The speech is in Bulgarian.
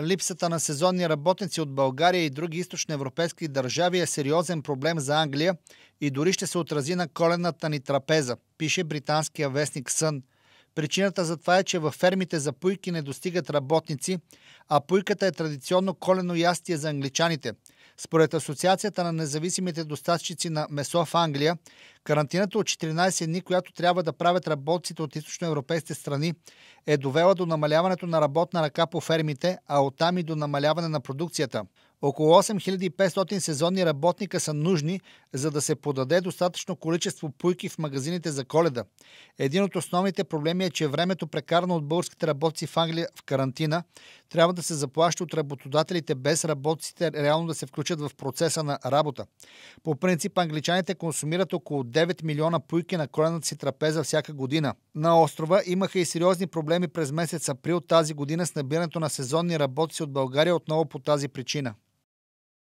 Липсата на сезонни работници от България и други източноевропейски държави е сериозен проблем за Англия и дори ще се отрази на коленната ни трапеза, пише британския вестник Сън. Причината за това е, че във фермите за пуйки не достигат работници, а пуйката е традиционно колено ястие за англичаните. Според Асоциацията на независимите доставчици на месо в Англия, Карантината от 14 дни, която трябва да правят работците от източноевропейските страни, е довела до намаляването на работна ръка по фермите, а оттам и до намаляване на продукцията. Около 8500 сезонни работника са нужни, за да се подаде достатъчно количество пуйки в магазините за коледа. Един от основните проблеми е, че времето прекарано от българските работци в Англия в карантина трябва да се заплаща от работодателите без работците реално да се включат в процеса на работа. По принцип, англичаните консумират около 9 милиона пуйки на колената си трапеза всяка година. На острова имаха и сериозни проблеми през месец април тази година с набирането на сезонни работци от България отново по тази причина.